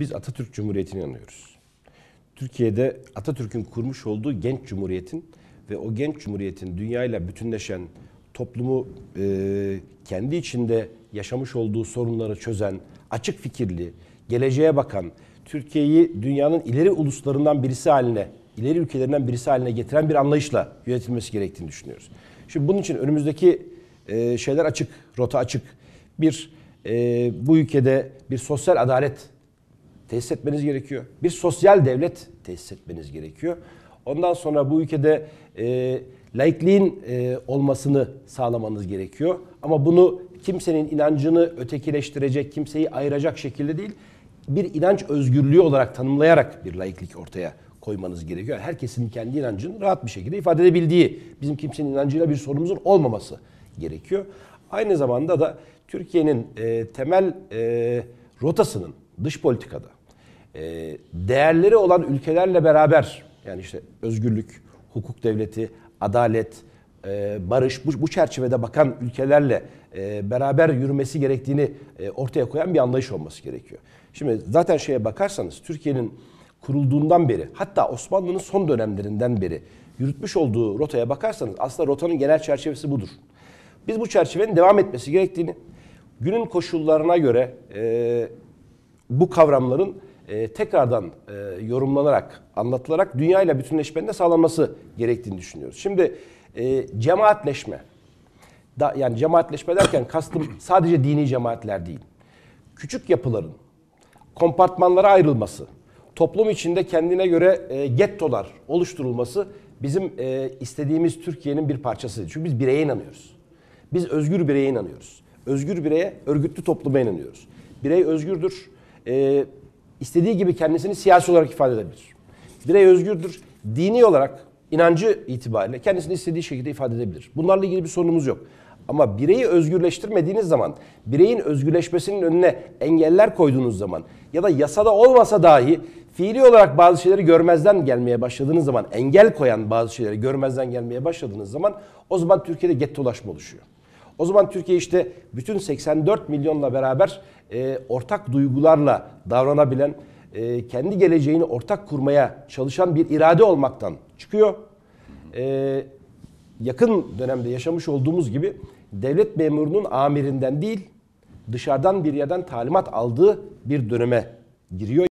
Biz Atatürk Cumhuriyetini inanıyoruz. Türkiye'de Atatürk'ün kurmuş olduğu genç cumhuriyetin ve o genç cumhuriyetin dünyayla bütünleşen toplumu e, kendi içinde yaşamış olduğu sorunları çözen, açık fikirli, geleceğe bakan, Türkiye'yi dünyanın ileri uluslarından birisi haline, ileri ülkelerinden birisi haline getiren bir anlayışla yönetilmesi gerektiğini düşünüyoruz. Şimdi bunun için önümüzdeki e, şeyler açık, rota açık. Bir, e, bu ülkede bir sosyal adalet tesis etmeniz gerekiyor. Bir sosyal devlet tesis etmeniz gerekiyor. Ondan sonra bu ülkede e, laikliğin e, olmasını sağlamanız gerekiyor. Ama bunu kimsenin inancını ötekileştirecek, kimseyi ayıracak şekilde değil, bir inanç özgürlüğü olarak tanımlayarak bir laiklik ortaya koymanız gerekiyor. Herkesin kendi inancını rahat bir şekilde ifade edebildiği, bizim kimsenin inancıyla bir sorunumuzun olmaması gerekiyor. Aynı zamanda da Türkiye'nin e, temel e, rotasının dış politikada ee, değerleri olan ülkelerle beraber yani işte özgürlük, hukuk devleti, adalet, e, barış bu, bu çerçevede bakan ülkelerle e, beraber yürümesi gerektiğini e, ortaya koyan bir anlayış olması gerekiyor. Şimdi zaten şeye bakarsanız Türkiye'nin kurulduğundan beri hatta Osmanlı'nın son dönemlerinden beri yürütmüş olduğu rotaya bakarsanız aslında rotanın genel çerçevesi budur. Biz bu çerçevenin devam etmesi gerektiğini, günün koşullarına göre e, bu kavramların e, tekrardan e, yorumlanarak, anlatılarak dünya ile bütünleşmenin de sağlanması gerektiğini düşünüyoruz. Şimdi e, cemaatleşme, yani cemaatleşme derken kastım sadece dini cemaatler değil. Küçük yapıların kompartmanlara ayrılması, toplum içinde kendine göre e, gettolar oluşturulması bizim istediğimiz Türkiye'nin bir parçası. Çünkü biz bireye inanıyoruz. Biz özgür bireye inanıyoruz. Özgür bireye, örgütlü topluma inanıyoruz. Birey özgürdür. E, istediği gibi kendisini siyasi olarak ifade edebilir. Birey özgürdür. Dini olarak, inancı itibariyle kendisini istediği şekilde ifade edebilir. Bunlarla ilgili bir sorunumuz yok. Ama bireyi özgürleştirmediğiniz zaman, bireyin özgürleşmesinin önüne engeller koyduğunuz zaman ya da yasada olmasa dahi fiili olarak bazı şeyleri görmezden gelmeye başladığınız zaman, engel koyan bazı şeyleri görmezden gelmeye başladığınız zaman o zaman Türkiye'de gettolaşma oluşuyor. O zaman Türkiye işte bütün 84 milyonla beraber e, ortak duygularla davranabilen, e, kendi geleceğini ortak kurmaya çalışan bir irade olmaktan çıkıyor. E, yakın dönemde yaşamış olduğumuz gibi devlet memurunun amirinden değil, dışarıdan bir yerden talimat aldığı bir döneme giriyor.